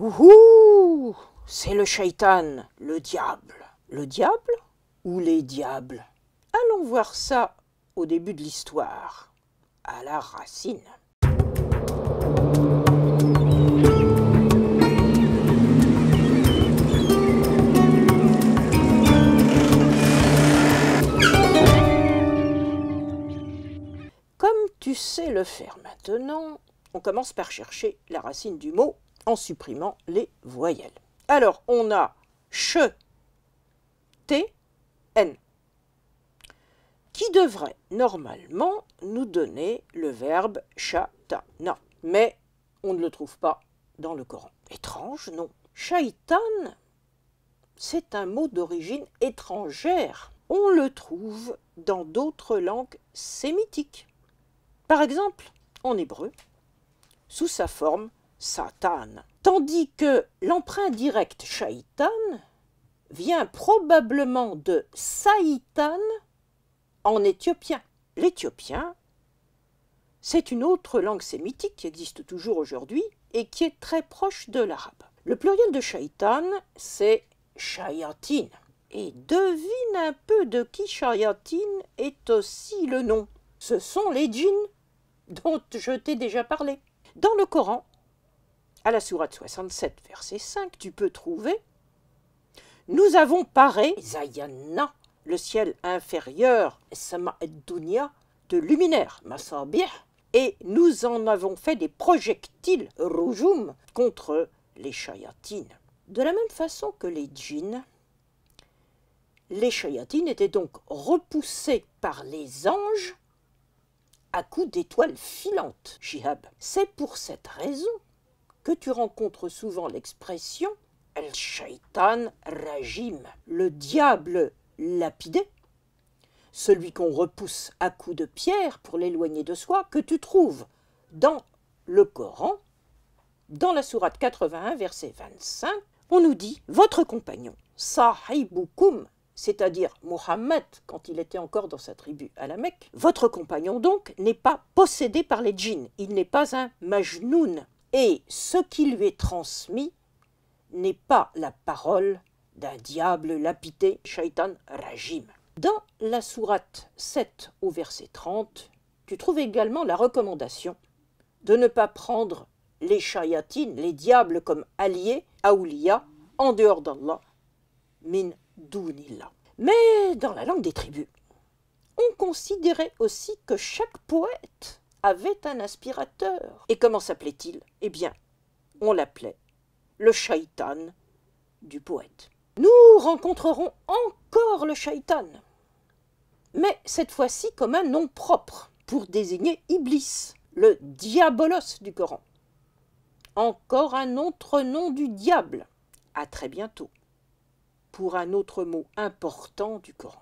Ouhou C'est le shaitan, le diable. Le diable ou les diables Allons voir ça au début de l'histoire, à la racine. Comme tu sais le faire maintenant, on commence par chercher la racine du mot en supprimant les voyelles. Alors, on a che, t, n, qui devrait normalement nous donner le verbe chatana. Mais on ne le trouve pas dans le Coran. Étrange, non Shaitan, c'est un mot d'origine étrangère. On le trouve dans d'autres langues sémitiques. Par exemple, en hébreu, sous sa forme Satan, tandis que l'emprunt direct Shaitan vient probablement de Saïtan en éthiopien. L'éthiopien, c'est une autre langue sémitique qui existe toujours aujourd'hui et qui est très proche de l'arabe. Le pluriel de Shaitan, c'est Shayatin. Et devine un peu de qui Shayatin est aussi le nom. Ce sont les djinns dont je t'ai déjà parlé. Dans le Coran, à la sourate 67, verset 5, tu peux trouver Nous avons paré, Zayana, le ciel inférieur, Sama Dunya, de luminaires, Masabih, et nous en avons fait des projectiles, Rujum, contre les chayatines. De la même façon que les djinns, les chayatines étaient donc repoussés par les anges à coups d'étoiles filantes, Shihab. C'est pour cette raison que tu rencontres souvent l'expression El Shaitan Rajim, le diable lapidé, celui qu'on repousse à coups de pierre pour l'éloigner de soi, que tu trouves dans le Coran, dans la Sourate 81, verset 25, on nous dit Votre compagnon, Sahibukum, c'est-à-dire Mohammed, quand il était encore dans sa tribu à la Mecque, votre compagnon donc n'est pas possédé par les djinns, il n'est pas un majnoun, et ce qui lui est transmis n'est pas la parole d'un diable lapité, shaitan rajim. Dans la sourate 7 au verset 30, tu trouves également la recommandation de ne pas prendre les shayatines, les diables comme alliés, aoulia, en dehors d'Allah, min dunillah. Mais dans la langue des tribus, on considérait aussi que chaque poète avait un aspirateur. Et comment s'appelait-il Eh bien, on l'appelait le shaitan du poète. Nous rencontrerons encore le shaitan, mais cette fois-ci comme un nom propre pour désigner Iblis, le diabolos du Coran. Encore un autre nom du diable. À très bientôt pour un autre mot important du Coran.